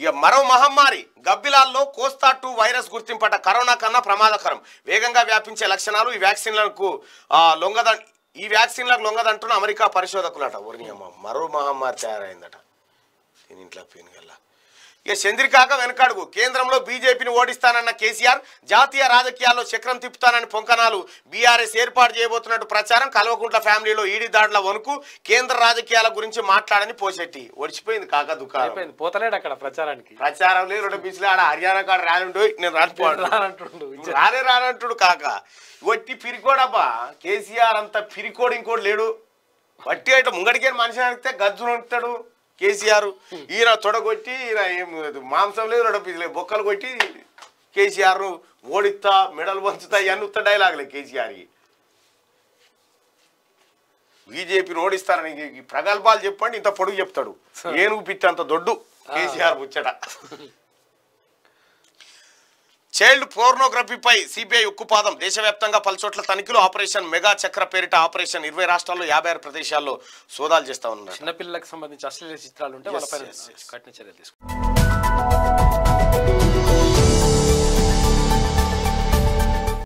ఇక మరో మహమ్మారి గబ్బిలాల్లో కోస్తా టూ వైరస్ గుర్తింపట కరోనా కన్నా ప్రమాదకరం వేగంగా వ్యాపించే లక్షణాలు ఈ వ్యాక్సిన్లకు లొంగద ఈ వ్యాక్సిన్లకు లొంగదంటున్న అమెరికా పరిశోధకులట ఊరిని మరో మహమ్మారి తయారైందట దీని ఇంట్లో పీనుగల్లా ఇక చంద్రికాక వెనకాడుగు కేంద్రంలో బీజేపీని ఓడిస్తానన్న కేసీఆర్ జాతీయ రాజకీయాల్లో చక్రం తిప్పుతానని పొంకనాలు బీఆర్ఎస్ ఏర్పాటు చేయబోతున్నట్టు ప్రచారం కల్వకుంట్ల ఫ్యామిలీలో ఈడి దాడుల వణుకు కేంద్ర రాజకీయాల గురించి మాట్లాడని పోసెట్టి ఒడిచిపోయింది కాక దుఃఖం పోతలేడు అక్కడ ప్రచారానికి ప్రచారం లేదు రెండు బీచ్లు ఆడ హర్యానా కాడ రానుండు నేను రానుపోయాడు రానే రానంటుడు కాక వట్టి పిరికోడబ్బా కేసీఆర్ అంత పిరికోడు ఇంకోటి లేడు వట్టి అయితే ముంగడికే మనిషి అడిగితే గద్దు నొక్కుతాడు కేసీఆర్ ఈయన తొడగొట్టి ఈయన ఏం మాంసం లేదు రొడపిసి లేదు బొక్కలు కొట్టి కేసీఆర్ ఓడిస్తా మెడలు పంచుతా ఇవన్నీ ఉత్త డైలాగులే కేసీఆర్కి బీజేపీని ఓడిస్తారని ప్రగల్భాలు చెప్పండి ఇంత పొడుగు చెప్తాడు ఏనుగు పిచ్చి అంత దొడ్డు కేసీఆర్ ముచ్చట చైల్డ్ పోర్నోగ్రఫీపై సిబిఐ ఉక్కుపాదం దేశవ్యాప్తంగా పలుచోట్ల తనిఖీలు ఆపరేషన్ మెగా చక్ర పేరిట ఆపరేషన్ ఇరవై రాష్ట్రాల్లో యాభై ఆరు ప్రదేశాల్లో సోదాలు చేస్తా ఉన్నారు చిన్నపిల్లలకు సంబంధించి అశ్లీల చిత్రాలు ఉంటే వాళ్ళపై కఠిన చర్యలు తీసుకుంటారు